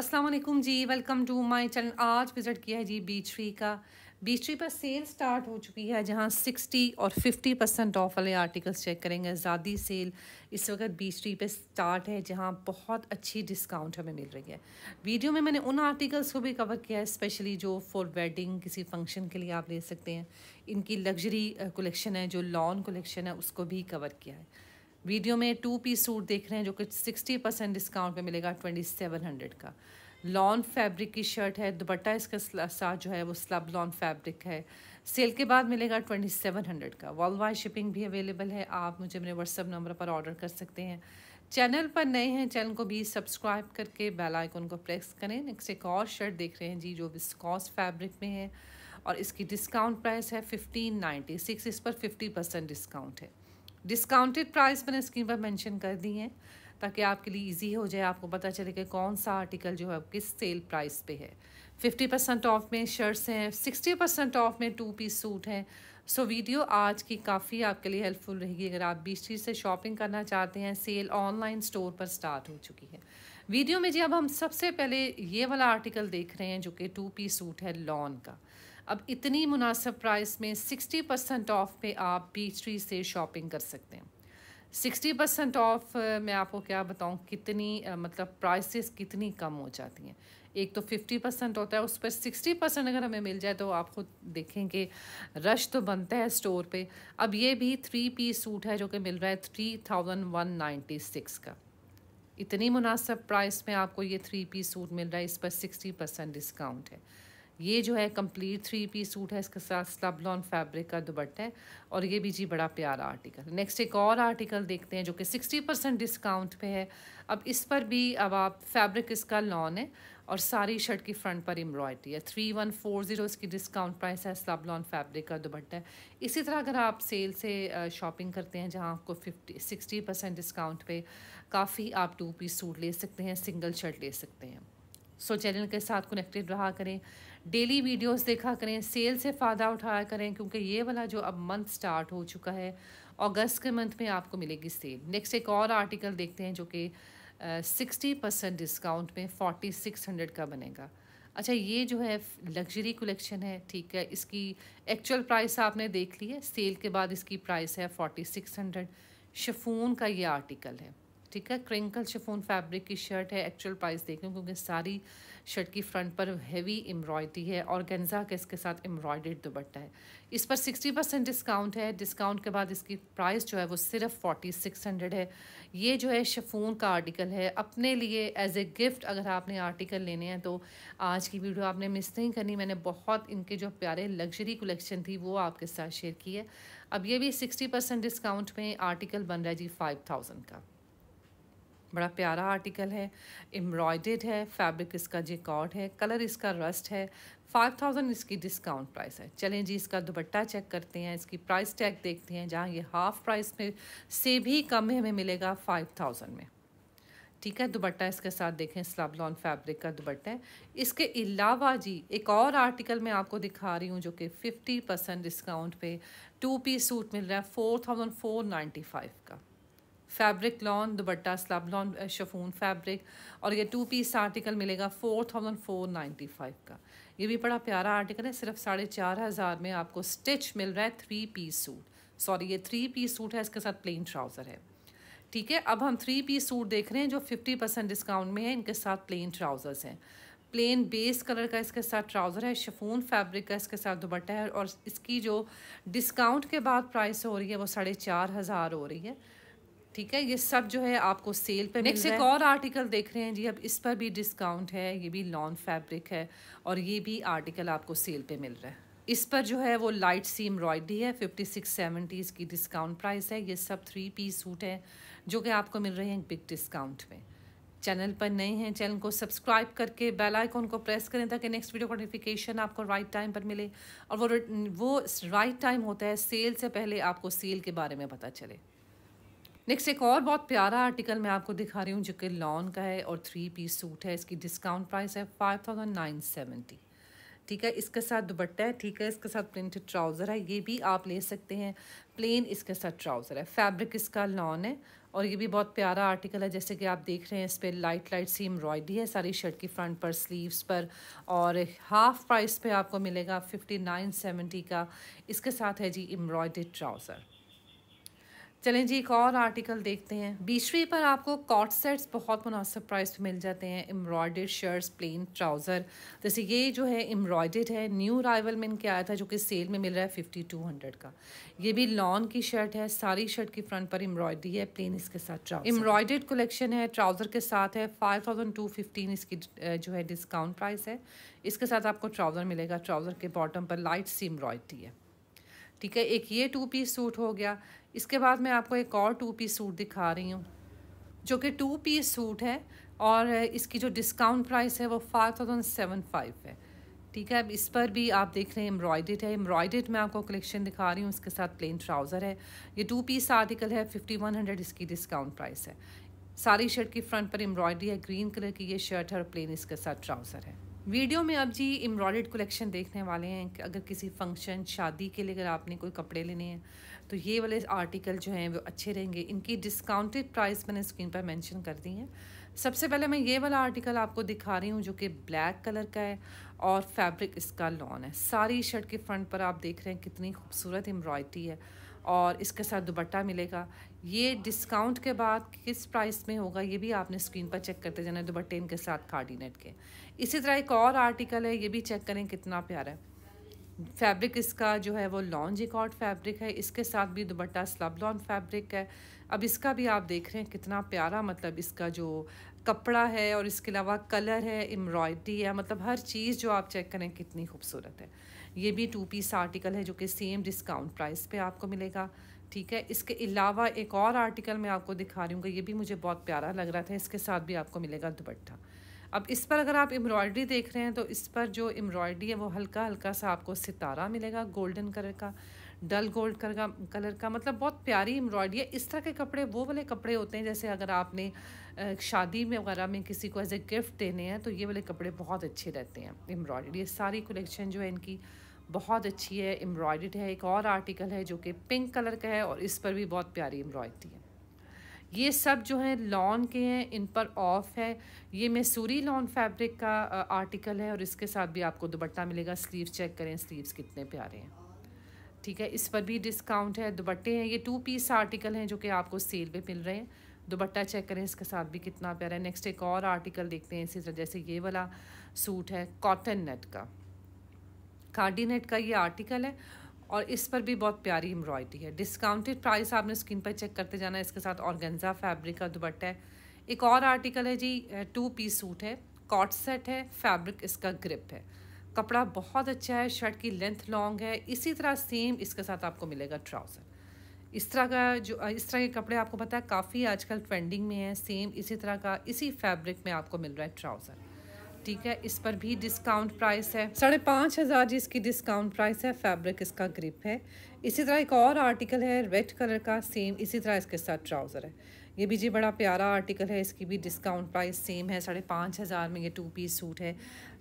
Aslam ji welcome to my channel आज visit किया है जी बीच ट्री का बीच ट्री पर सेल स्टार्ट हो चुकी है जहाँ 60 और 50 परसेंट ऑफ वाले आर्टिकल्स चेक करेंगे ज़्यादा सेल इस वक्त बीच ट्री पर स्टार्ट है जहाँ बहुत अच्छी डिस्काउंट हमें मिल रही है वीडियो में मैंने उन आर्टिकल्स को भी कवर किया है स्पेशली जो फॉर वेडिंग किसी फंक्शन के लिए आप ले सकते हैं इनकी लग्जरी कलेक्शन है जो लॉन कलेक्शन है उसको भी कवर किया है वीडियो में टू पीस सूट देख रहे हैं जो कि सिक्सटी परसेंट डिस्काउंट पे मिलेगा ट्वेंटी सेवन हंड्रेड का लॉन फैब्रिक की शर्ट है दुपट्टा इसका साथ जो है वो स्लब लॉन फैब्रिक है सेल के बाद मिलेगा ट्वेंटी सेवन हंड्रेड का वर्ल्ड वाइड शिपिंग भी अवेलेबल है आप मुझे मेरे व्हाट्सअप नंबर पर ऑर्डर कर सकते हैं चैनल पर नए हैं चैनल को भी सब्सक्राइब करके बेल आइकन को प्रेस करें नेक्स्ट एक और शर्ट देख रहे हैं जी जो विस्कॉस फैब्रिक में है और इसकी डिस्काउंट प्राइस है फिफ्टीन नाइन्टी सिक्स इस पर फिफ्टी परसेंट डिस्काउंट है डिस्काउंटेड प्राइस मैंने स्क्रीन पर मेंशन कर दी है ताकि आपके लिए इजी हो जाए आपको पता चले कि कौन सा आर्टिकल जो है किस सेल प्राइस पे है फिफ्टी परसेंट ऑफ में शर्ट्स हैं सिक्सटी परसेंट ऑफ में टू पीस सूट हैं सो वीडियो आज की काफ़ी आपके लिए हेल्पफुल रहेगी अगर आप बीस चीज़ से शॉपिंग करना चाहते हैं सेल ऑनलाइन स्टोर पर स्टार्ट हो चुकी है वीडियो में जी अब हम सबसे पहले ये वाला आर्टिकल देख रहे हैं जो कि टू पीस सूट है लॉन का अब इतनी मुनासब प्राइस में 60 परसेंट ऑफ पे आप बीच से शॉपिंग कर सकते हैं 60 परसेंट ऑफ मैं आपको क्या बताऊँ कितनी मतलब प्राइसेस कितनी कम हो जाती हैं एक तो 50 परसेंट होता है उस पर 60 परसेंट अगर हमें मिल जाए तो आप खुद देखेंगे रश तो बनता है स्टोर पे अब ये भी थ्री पी सूट है जो कि मिल रहा है three thousand one ninety six का इतनी मुनासब प्राइस में आपको ये थ्री पी सूट मिल रहा है इस पर सिक्सटी परसेंट डिस्काउंट है ये जो है कंप्लीट थ्री पीस सूट है इसके साथ लॉन फैब्रिक का दुबट्टा है और ये भी जी बड़ा प्यारा आर्टिकल नेक्स्ट एक और आर्टिकल देखते हैं जो कि सिक्सटी परसेंट डिस्काउंट पे है अब इस पर भी अब आप फैब्रिक इसका लॉन है और सारी शर्ट की फ्रंट पर एम्ब्रॉयडरी है थ्री वन फोर ज़ीरो इसकी डिस्काउंट प्राइस है स्लब लॉन फैब्रिक का दुबट्टा है इसी तरह अगर आप सेल से शॉपिंग करते हैं जहां आपको फिफ्टी सिक्सटी परसेंट डिस्काउंट पे काफ़ी आप टू पीस सूट ले सकते हैं सिंगल शर्ट ले सकते हैं सो चैनल के साथ कनेक्टेड रहा करें डेली वीडियोस देखा करें सेल से फ़ायदा उठाया करें क्योंकि ये वाला जो अब मंथ स्टार्ट हो चुका है अगस्त के मंथ में आपको मिलेगी सेल नेक्स्ट एक और आर्टिकल देखते हैं जो कि सिक्सटी परसेंट डिस्काउंट में फोर्टी सिक्स हंड्रेड का बनेगा अच्छा ये जो है लग्जरी कलेक्शन है ठीक है इसकी एक्चुअल प्राइस आपने देख ली है सेल के बाद इसकी प्राइस है फोर्टी सिक्स हंड्रेड शफून का ये आर्टिकल है ठीक है क्रिंकल शिफोन फैब्रिक की शर्ट है एक्चुअल प्राइस देख क्योंकि सारी शर्ट की फ्रंट पर हैवी एम्ब्रॉयडरी है और गेंजा के इसके साथ एम्ब्रॉयडेड दुपट्टा है इस पर सिक्सटी परसेंट डिस्काउंट है डिस्काउंट के बाद इसकी प्राइस जो है वो सिर्फ फोर्टी सिक्स हंड्रेड है ये जो है शफून का आर्टिकल है अपने लिए एज ए गिफ्ट अगर आपने आर्टिकल लेने हैं तो आज की वीडियो आपने मिस नहीं करनी मैंने बहुत इनके जो प्यारे लग्जरी कलेक्शन थी वो आपके साथ शेयर की है अब ये भी सिक्सटी परसेंट डिस्काउंट में आर्टिकल बन रहा है जी फाइव थाउजेंड का बड़ा प्यारा आर्टिकल है एम्ब्रॉयडेड है फैब्रिक इसका जेकॉट है कलर इसका रस्ट है फाइव थाउजेंड इसकी डिस्काउंट प्राइस है चलें जी इसका दुपट्टा चेक करते हैं इसकी प्राइस टैग देखते हैं जहाँ ये हाफ प्राइस में से भी कम हमें मिलेगा फाइव थाउजेंड में ठीक है दुपट्टा इसके साथ देखें लॉन फैब्रिक का दुपट्टा है इसके अलावा जी एक और आर्टिकल मैं आपको दिखा रही हूँ जो कि फिफ्टी परसेंट डिस्काउंट पे टू पी सूट मिल रहा है four thousand four ninety five का fabric lawn dupatta slub lawn chiffon fabric और ये टू पीस आर्टिकल मिलेगा four thousand four ninety five का ये भी बड़ा प्यारा आर्टिकल है सिर्फ साढ़े चार हज़ार में आपको स्टिच मिल रहा है थ्री पीस सूट सॉरी ये थ्री पीस सूट है इसके साथ प्लेन ट्राउज़र है ठीक है अब हम थ्री पीस सूट देख रहे हैं जो फिफ्टी परसेंट डिस्काउंट में है इनके साथ प्लेन ट्राउज़र्स हैं प्लेन बेस कलर का इसके साथ ट्राउज़र है शफून फैब्रिक का इसके साथ दुबट्टा है और इसकी जो डिस्काउंट के बाद प्राइस हो रही है वो साढ़े चार हज़ार हो रही है ठीक है ये सब जो है आपको सेल पे नेक्स्ट एक और आर्टिकल देख रहे हैं जी अब इस पर भी डिस्काउंट है ये भी लॉन फैब्रिक है और ये भी आर्टिकल आपको सेल पे मिल रहा है इस पर जो है वो लाइट सी एम्ब्रॉयडरी है फिफ्टी सिक्स सेवेंटीज़ की डिस्काउंट प्राइस है ये सब थ्री पीस सूट है जो कि आपको मिल रहे हैं बिग डिस्काउंट में चैनल पर नए हैं चैनल को सब्सक्राइब करके बेल आइकॉन को प्रेस करें ताकि नेक्स्ट वीडियो का नोटिफिकेशन आपको राइट टाइम पर मिले और वो वो राइट टाइम होता है सेल से पहले आपको सेल के बारे में पता चले नेक्स्ट एक और बहुत प्यारा आर्टिकल मैं आपको दिखा रही हूँ जो कि लॉन का है और थ्री पीस सूट है इसकी डिस्काउंट प्राइस है फाइव थाउजेंड नाइन सेवेंटी ठीक है इसके साथ दुबट्टा है ठीक है इसके साथ प्रिंटेड ट्राउज़र है ये भी आप ले सकते हैं प्लेन इसके साथ ट्राउज़र है फैब्रिक इसका लॉन है और ये भी बहुत प्यारा आर्टिकल है जैसे कि आप देख रहे हैं इस पर लाइट लाइट सी एम्ब्रॉयडरी है सारी शर्ट की फ्रंट पर स्लीव्स पर और हाफ प्राइस पे आपको मिलेगा फिफ्टी नाइन सेवेंटी का इसके साथ है जी एम्ब्रॉयडेड ट्राउज़र चलें जी एक और आर्टिकल देखते हैं बीसवीं पर आपको कॉट सेट्स बहुत मुनासिब प्राइस पे मिल जाते हैं एम्ब्रॉयड शर्ट्स प्लेन ट्राउज़र जैसे ये जो है एम्ब्रॉयड है न्यू राइवल में इनके आया था जो कि सेल में मिल रहा है फिफ्टी टू हंड्रेड का ये भी लॉन की शर्ट है सारी शर्ट की फ्रंट पर एम्ब्रॉयडरी है प्लेन इसके साथ ट्राउजर एम्ब्रॉयड कलेक्शन है ट्राउज़र के साथ है फाइव थाउजेंड टू फिफ्टीन इसकी जो है डिस्काउंट प्राइस है इसके साथ आपको ट्राउज़र मिलेगा ट्राउज़र के बॉटम पर लाइट सी एम्ब्रॉयडरी है ठीक है एक ये टू पीस सूट हो गया इसके बाद मैं आपको एक और टू पीस सूट दिखा रही हूँ जो कि टू पीस सूट है और इसकी जो डिस्काउंट प्राइस है वो फाइव थाउजेंड सेवन फाइव है ठीक है अब इस पर भी आप देख रहे हैं एम्ब्रॉयडेड है एम्ब्रॉयडेड मैं आपको कलेक्शन दिखा रही हूँ इसके साथ प्लेन ट्राउज़र है ये टू पीस आर्टिकल है फिफ्टी वन हंड्रेड इसकी डिस्काउंट प्राइस है सारी शर्ट की फ्रंट पर एम्ब्रॉयडरी है ग्रीन कलर की ये शर्ट है और प्लेन इसके साथ ट्राउज़र है वीडियो में अब जी एम्ब्रॉयड कलेक्शन देखने वाले हैं अगर किसी फंक्शन शादी के लिए अगर आपने कोई कपड़े लेने हैं तो ये वाले आर्टिकल जो हैं वो अच्छे रहेंगे इनकी डिस्काउंटेड प्राइस मैंने स्क्रीन पर मेंशन कर दी है सबसे पहले मैं ये वाला आर्टिकल आपको दिखा रही हूँ जो कि ब्लैक कलर का है और फैब्रिक इसका लॉन है सारी शर्ट के फ्रंट पर आप देख रहे हैं कितनी खूबसूरत एम्ब्रॉयड्री है और इसके साथ दुपट्टा मिलेगा ये डिस्काउंट के बाद किस प्राइस में होगा ये भी आपने स्क्रीन पर चेक करते जाना दुपट्टे इनके साथ कार्डिनेट के इसी तरह एक और आर्टिकल है ये भी चेक करें कितना प्यारा है फैब्रिक इसका जो है वो लॉन्ज इकॉट फैब्रिक है इसके साथ भी दुबट्टा स्लब लॉन्ग फैब्रिक है अब इसका भी आप देख रहे हैं कितना प्यारा मतलब इसका जो कपड़ा है और इसके अलावा कलर है एम्ब्रॉयडरी है मतलब हर चीज़ जो आप चेक करें कितनी खूबसूरत है ये भी टू पीस आर्टिकल है जो कि सेम डिस्काउंट प्राइस पे आपको मिलेगा ठीक है इसके अलावा एक और आर्टिकल मैं आपको दिखा रही हूँ ये भी मुझे बहुत प्यारा लग रहा था इसके साथ भी आपको मिलेगा दुपट्टा अब इस पर अगर आप एम्ब्रॉयडरी देख रहे हैं तो इस पर जो एम्ब्रॉयडरी है वो हल्का हल्का सा आपको सितारा मिलेगा गोल्डन कलर का डल गोल्ड कलर का कलर का मतलब बहुत प्यारी एम्ब्रॉयडरी है इस तरह के कपड़े वो वाले कपड़े होते हैं जैसे अगर आपने शादी में वगैरह में किसी को एज ए गिफ्ट देने हैं तो ये वाले कपड़े बहुत अच्छे रहते हैं एम्ब्रॉयडरी ये सारी कलेक्शन जो है इनकी बहुत अच्छी है एम्ब्रॉयडरी है एक और आर्टिकल है जो कि पिंक कलर का है और इस पर भी बहुत प्यारी एम्ब्रॉयडरी है ये सब जो है लॉन के हैं इन पर ऑफ है ये मैसूरी लॉन फैब्रिक का आर्टिकल है और इसके साथ भी आपको दुपट्टा मिलेगा स्लीव चेक करें स्लीव्स कितने प्यारे हैं ठीक है इस पर भी डिस्काउंट है दुपट्टे हैं ये टू पीस आर्टिकल हैं जो कि आपको सेल पे मिल रहे हैं दुपट्टा चेक करें इसके साथ भी कितना प्यारा है नेक्स्ट एक और आर्टिकल देखते हैं इसी तरह जैसे ये वाला सूट है कॉटन नेट का कार्डी नेट का ये आर्टिकल है और इस पर भी बहुत प्यारी एम्ब्रॉयडरी है डिस्काउंटेड प्राइस आपने स्क्रीन पर चेक करते जाना इसके साथ गंजा फैब्रिक का दुपट्टा है एक और आर्टिकल है जी टू पीस सूट है कॉट सेट है फैब्रिक इसका ग्रिप है कपड़ा बहुत अच्छा है शर्ट की लेंथ लॉन्ग है इसी तरह सेम इसके साथ आपको मिलेगा ट्राउज़र इस तरह का जो इस तरह के कपड़े आपको पता है काफ़ी आजकल ट्रेंडिंग में है सेम इसी तरह का इसी फैब्रिक में आपको मिल रहा है ट्राउज़र ठीक है इस पर भी डिस्काउंट प्राइस है साढ़े पाँच हज़ार जी इसकी डिस्काउंट प्राइस है फैब्रिक इसका ग्रिप है इसी तरह एक और आर्टिकल है रेड कलर का सेम इसी तरह इसके साथ ट्राउज़र है ये भी जी बड़ा प्यारा आर्टिकल है इसकी भी डिस्काउंट प्राइस सेम है साढ़े पाँच हज़ार में ये टू पीस सूट है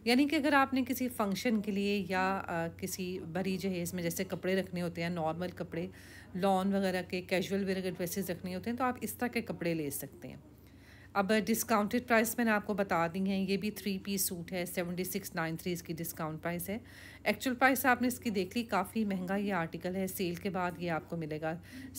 यानी कि अगर आपने किसी फंक्शन के लिए या आ, किसी भरी जहेज़ में जैसे कपड़े रखने होते हैं नॉर्मल कपड़े लॉन वगैरह के कैजुअल वेयर अगर ड्रेसेस रखने होते हैं तो आप इस तरह के कपड़े ले सकते हैं अब डिस्काउंटेड प्राइस मैंने आपको बता दी है ये भी थ्री पीस सूट है सेवेंटी सिक्स नाइन थ्री इसकी डिस्काउंट प्राइस है एक्चुअल प्राइस आपने इसकी देख ली काफ़ी महंगा ये आर्टिकल है सेल के बाद ये आपको मिलेगा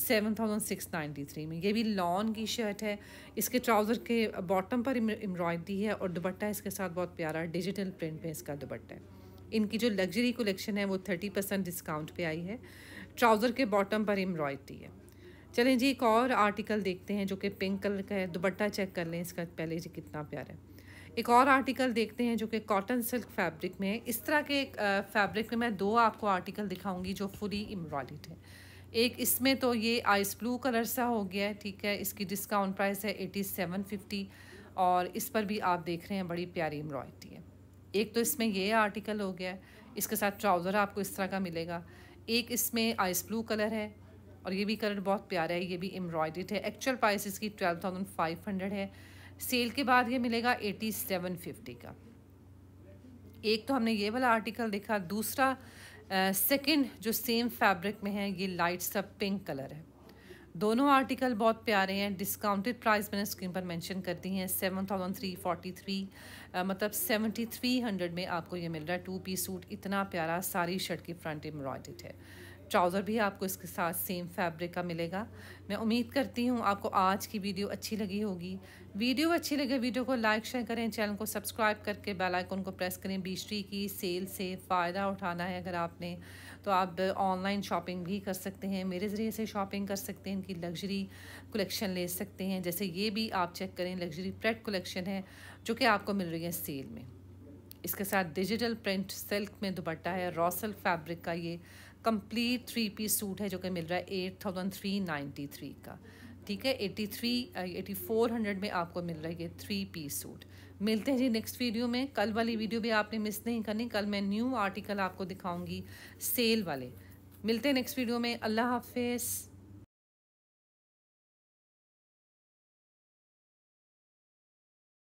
seven thousand six ninety three में ये भी लॉन की शर्ट है इसके ट्राउज़र के बॉटम पर एम्ब्रॉयडरी है और दुपट्टा इसके साथ बहुत प्यारा डिजिटल प्रिंट में इसका दुपट्टा है इनकी जो लग्जरी कलेक्शन है वो थर्टी परसेंट डिस्काउंट पर आई है ट्राउज़र के बॉटम पर एम्ब्रॉयडरी है चलें जी एक और आर्टिकल देखते हैं जो कि पिंक कलर का है दुपट्टा चेक कर लें इसका पहले जी कितना प्यारा है एक और आर्टिकल देखते हैं जो कि कॉटन सिल्क फैब्रिक में है इस तरह के फैब्रिक में मैं दो आपको आर्टिकल दिखाऊंगी जो फुली एम्ब्रॉयड है एक इसमें तो ये आइस ब्लू कलर सा हो गया है ठीक है इसकी डिस्काउंट प्राइस है एटी सेवन फिफ्टी और इस पर भी आप देख रहे हैं बड़ी प्यारी एम्ब्रॉयडरी है एक तो इसमें ये आर्टिकल हो गया है इसके साथ ट्राउज़र आपको इस तरह का मिलेगा एक इसमें आइस ब्लू कलर है और ये भी कलर बहुत प्यारा है ये भी एम्ब्रॉयडेड है एक्चुअल प्राइस इसकी ट्वेल्व थाउजेंड फाइव हंड्रेड है सेल के बाद ये मिलेगा एटी सेवन फिफ्टी का एक तो हमने ये वाला आर्टिकल देखा दूसरा सेकेंड जो सेम फैब्रिक में है ये लाइट सब पिंक कलर है दोनों आर्टिकल बहुत प्यारे हैं डिस्काउंटेड प्राइस मैंने स्क्रीन पर मेंशन कर दी हैं seven thousand three forty three मतलब सेवेंटी थ्री हंड्रेड में आपको ये मिल रहा है टू पीस सूट इतना प्यारा सारी शर्ट की फ्रंट एम्ब्रॉयडेड है ट्राउज़र भी आपको इसके साथ सेम फैब्रिक का मिलेगा मैं उम्मीद करती हूँ आपको आज की वीडियो अच्छी लगी होगी वीडियो अच्छी लगे वीडियो को लाइक शेयर करें चैनल को सब्सक्राइब करके बेल आइकन को प्रेस करें बीसरी की सेल से फ़ायदा उठाना है अगर आपने तो आप ऑनलाइन शॉपिंग भी कर सकते हैं मेरे ज़रिए से शॉपिंग कर सकते हैं इनकी लग्जरी कलेक्शन ले सकते हैं जैसे ये भी आप चेक करें लग्जरी प्रेट कलेक्शन है जो कि आपको मिल रही है सेल में इसके साथ डिजिटल प्रिंट सिल्क में दुपट्टा है रॉसल फैब्रिक का ये कंप्लीट थ्री पीस सूट है जो कि मिल रहा है eight thousand three ninety three का ठीक है eighty three eighty four hundred में आपको मिल रहा है ये थ्री पीस सूट मिलते हैं जी नेक्स्ट वीडियो में कल वाली वीडियो भी आपने मिस नहीं करनी कल मैं न्यू आर्टिकल आपको दिखाऊंगी सेल वाले मिलते हैं नेक्स्ट वीडियो में अल्लाह हाफिज़